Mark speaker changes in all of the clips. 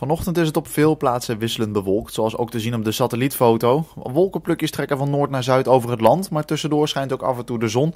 Speaker 1: Vanochtend is het op veel plaatsen wisselend bewolkt, zoals ook te zien op de satellietfoto. Wolkenplukjes trekken van noord naar zuid over het land, maar tussendoor schijnt ook af en toe de zon.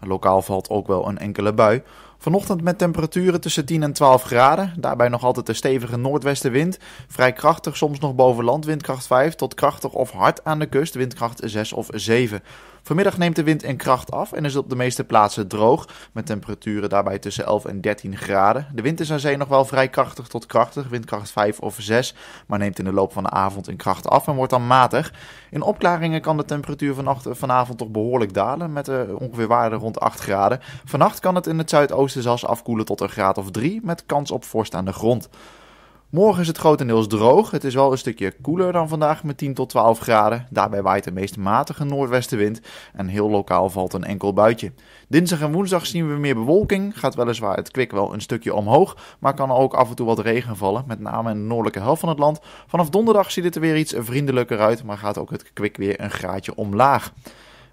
Speaker 1: Lokaal valt ook wel een enkele bui. Vanochtend met temperaturen tussen 10 en 12 graden. Daarbij nog altijd een stevige noordwestenwind. Vrij krachtig, soms nog boven land, windkracht 5 tot krachtig of hard aan de kust, windkracht 6 of 7. Vanmiddag neemt de wind in kracht af en is het op de meeste plaatsen droog. Met temperaturen daarbij tussen 11 en 13 graden. De wind is aan zee nog wel vrij krachtig tot krachtig, windkracht 5 of 6. Maar neemt in de loop van de avond in kracht af en wordt dan matig. In opklaringen kan de temperatuur vannacht, vanavond toch behoorlijk dalen. Met eh, ongeveer waarde rond rond 8 graden. Vannacht kan het in het zuidoosten zelfs afkoelen tot een graad of 3 met kans op vorst aan de grond. Morgen is het grotendeels droog. Het is wel een stukje koeler dan vandaag met 10 tot 12 graden. Daarbij waait de meest matige noordwestenwind en heel lokaal valt een enkel buitje. Dinsdag en woensdag zien we meer bewolking. Gaat weliswaar het kwik wel een stukje omhoog, maar kan ook af en toe wat regen vallen, met name in de noordelijke helft van het land. Vanaf donderdag ziet het er weer iets vriendelijker uit, maar gaat ook het kwik weer een graadje omlaag.